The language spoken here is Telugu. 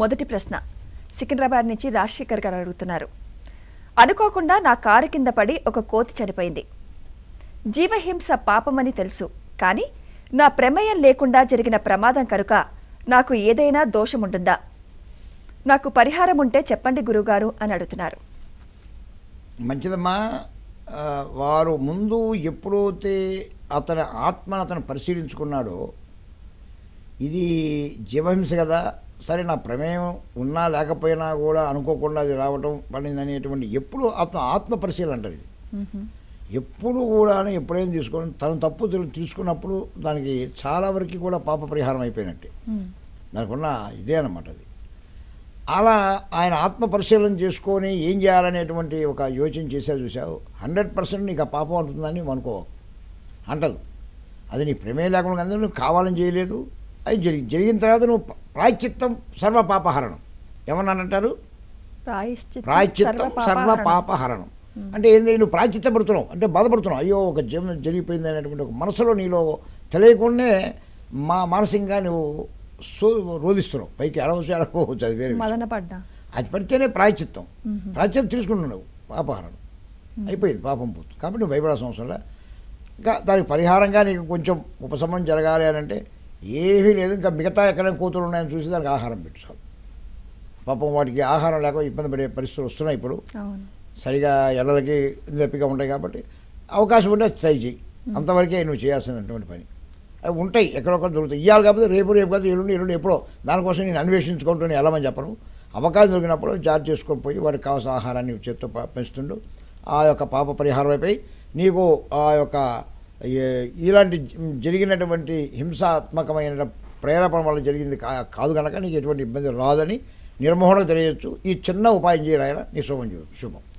మొదటి ప్రశ్న సికింద్రాబాద్ నుంచి రాజశేఖర్ గారు అడుగుతున్నారు అనుకోకుండా నా కారు కింద పడి ఒక కోతి చనిపోయింది జీవహింస పాపమని తెలుసు కానీ నా ప్రమేయం లేకుండా జరిగిన ప్రమాదం కనుక నాకు ఏదైనా దోషముంటుందా నాకు పరిహారం ఉంటే చెప్పండి గురుగారు అని అడుగుతున్నారు మంచిదమ్మా వారు ముందు ఎప్పుడైతే అతని ఆత్మను అతను పరిశీలించుకున్నాడో ఇది జీవహింస కదా సరే నా ప్రమేయం ఉన్నా లేకపోయినా కూడా అనుకోకుండా అది రావటం పడింది అనేటువంటి ఎప్పుడు ఆత్మ ఆత్మ పరిశీలన అంటారు ఇది ఎప్పుడు కూడా ఎప్పుడైనా తీసుకొని తను తప్పు తీసుకున్నప్పుడు దానికి చాలా వరకు కూడా పాప పరిహారం అయిపోయినట్టే దానికి ఉన్న ఇదే అనమాట అది అలా ఆయన ఆత్మ పరిశీలన చేసుకొని ఏం చేయాలనేటువంటి ఒక యోచన చేసే చూసావు హండ్రెడ్ పర్సెంట్ నీకు ఆ పాపం అంటుందని అనుకో అంటదు అది నీ ప్రమేయం లేకుండా అందరూ నువ్వు కావాలని చేయలేదు అది జరిగి జరిగిన తర్వాత నువ్వు ప్రాయశ్చిత్తం సర్వ పాపహరణం ఏమన్నానంటారు ప్రాయశ్చిత్తం సర్వ పాపహరణం అంటే ఏంది నువ్వు ప్రాచిత్యపడుతున్నావు అంటే బాధపడుతున్నావు అయ్యో ఒక జీవనం జరిగిపోయింది అనేటువంటి ఒక మనసులో నీలో తెలియకుండానే మా మానసికంగా నువ్వు సో రోధిస్తున్నావు పైకి అడవచ్చు అడగవచ్చు అది వేరే అది పడితేనే ప్రాయచిత్తం ప్రాచిత్తం తీసుకుంటున్నావు పాపహరణం అయిపోయింది పాపం పోతుంది కాబట్టి నువ్వు భయపడాల్సిన అవసరం ఇంకా దానికి పరిహారంగా నీకు కొంచెం ఉపశమనం జరగాలి అని అంటే ఏమీ లేదు ఇంకా మిగతా ఎక్కడైనా కూతురు ఉన్నాయని చూసి దానికి ఆహారం పెట్టాలి పాపం వాటికి ఆహారం లేక ఇబ్బంది పడే పరిస్థితులు వస్తున్నాయి ఇప్పుడు సరిగా ఎల్లలకి నొప్పిగా ఉంటాయి కాబట్టి అవకాశం ఉంటే ట్రై చేయి అంతవరకే నువ్వు చేయాల్సినటువంటి పని అవి ఉంటాయి ఎక్కడొక్కడ దొరుకుతాయి ఇవ్వాలి కాకపోతే రేపు రేపు కాదు ఎల్లుండి ఎల్లుండి ఎప్పుడో దానికోసం నేను అన్వేషించుకుంటూ వెళ్ళమని చెప్పను అవకాశం దొరికినప్పుడు జారీ చేసుకొని పోయి వాడికి కావాల్సిన ఆహారాన్ని చేత్తో పెంచుతుండు ఆ యొక్క పాప పరిహారం అయిపోయి నీకు ఆ యొక్క ఇలాంటి జరిగినటువంటి హింసాత్మకమైన ప్రేరేపణ వల్ల జరిగింది కాదు కనుక నీకు ఎటువంటి ఇబ్బంది రాదని నిర్మోహణ తెలియచ్చు ఈ చిన్న ఉపాయం చేయాలి నీ శుభం శుభం